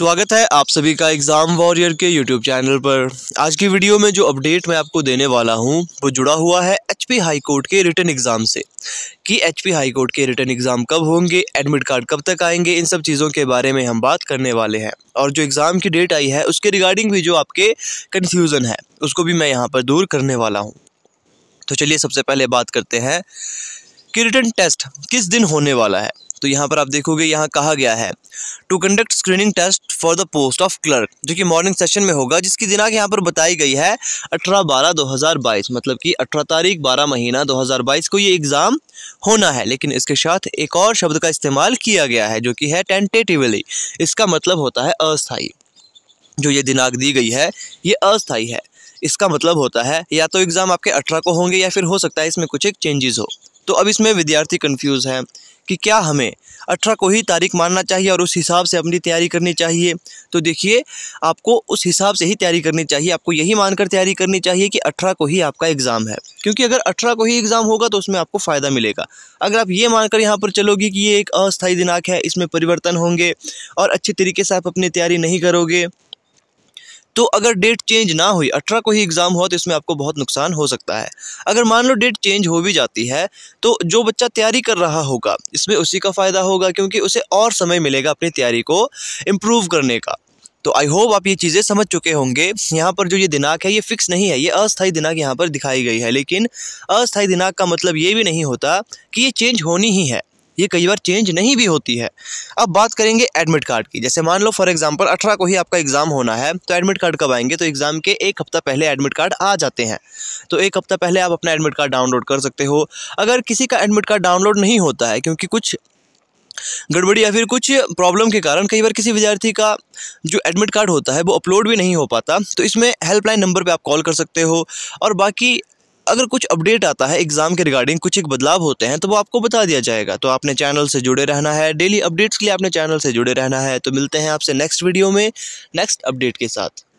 स्वागत है आप सभी का एग्ज़ाम वॉरियर के यूट्यूब चैनल पर आज की वीडियो में जो अपडेट मैं आपको देने वाला हूं वो जुड़ा हुआ है एचपी हाई कोर्ट के रिटर्न एग्ज़ाम से कि एचपी हाई कोर्ट के रिटर्न एग्ज़ाम कब होंगे एडमिट कार्ड कब तक आएंगे इन सब चीज़ों के बारे में हम बात करने वाले हैं और जो एग्ज़ाम की डेट आई है उसके रिगार्डिंग भी जो आपके कन्फ्यूज़न है उसको भी मैं यहाँ पर दूर करने वाला हूँ तो चलिए सबसे पहले बात करते हैं कि रिटर्न टेस्ट किस दिन होने वाला है तो यहाँ पर आप देखोगे यहाँ कहा गया है to conduct screening test for the post of clerk जो कि मॉर्निंग सेशन में होगा जिसकी दिनांक यहाँ पर बताई गई है अठारह बारह दो हज़ार बाईस मतलब कि अठारह तारीख बारह महीना दो हज़ार बाईस को ये एग्ज़ाम होना है लेकिन इसके साथ एक और शब्द का इस्तेमाल किया गया है जो कि है टेंटेटिवली इसका मतलब होता है अस्थाई जो ये दिनांक दी गई है ये अस्थाई है इसका मतलब होता है या तो एग्ज़ाम आपके अठारह को होंगे या फिर हो सकता है इसमें कुछ एक चेंजेस हो तो अब इसमें विद्यार्थी कन्फ्यूज़ हैं कि क्या हमें अठारह को ही तारीख मानना चाहिए और उस हिसाब से अपनी तैयारी करनी चाहिए तो देखिए आपको उस हिसाब से ही तैयारी करनी चाहिए आपको यही मानकर तैयारी करनी चाहिए कि अठारह को ही आपका एग्ज़ाम है क्योंकि अगर अठारह को ही एग्ज़ाम होगा तो उसमें आपको फ़ायदा मिलेगा अगर आप ये मानकर यहाँ पर चलोगे कि ये एक अस्थायी दिनांक है इसमें परिवर्तन होंगे और अच्छे तरीके से आप अपनी तैयारी नहीं करोगे तो अगर डेट चेंज ना हुई अठारह को ही एग्ज़ाम हुआ तो इसमें आपको बहुत नुकसान हो सकता है अगर मान लो डेट चेंज हो भी जाती है तो जो बच्चा तैयारी कर रहा होगा इसमें उसी का फ़ायदा होगा क्योंकि उसे और समय मिलेगा अपनी तैयारी को इम्प्रूव करने का तो आई होप आप ये चीज़ें समझ चुके होंगे यहाँ पर जो ये दिनाक है ये फिक्स नहीं है ये अस्थायी दिनाक यहाँ पर दिखाई गई है लेकिन अस्थाई दिनाक का मतलब ये भी नहीं होता कि ये चेंज होनी ही है ये कई बार चेंज नहीं भी होती है अब बात करेंगे एडमिट कार्ड की जैसे मान लो फॉर एग्जांपल अठारह को ही आपका एग्ज़ाम होना है तो एडमिट कार्ड कब आएंगे तो एग्ज़ाम के एक हफ़्ता पहले एडमिट कार्ड आ जाते हैं तो एक हफ़्ता पहले आप अपना एडमिट कार्ड डाउनलोड कर सकते हो अगर किसी का एडमिट कार्ड डाउनलोड नहीं होता है क्योंकि कुछ गड़बड़ी या फिर कुछ प्रॉब्लम के कारण कई बार किसी विद्यार्थी का जो एडमिट कार्ड होता है वो अपलोड भी नहीं हो पाता तो इसमें हेल्पलाइन नंबर पे आप कॉल कर सकते हो और बाकी अगर कुछ अपडेट आता है एग्ज़ाम के रिगार्डिंग कुछ एक बदलाव होते हैं तो वो आपको बता दिया जाएगा तो आपने चैनल से जुड़े रहना है डेली अपडेट्स के लिए आपने चैनल से जुड़े रहना है तो मिलते हैं आपसे नेक्स्ट वीडियो में नेक्स्ट अपडेट के साथ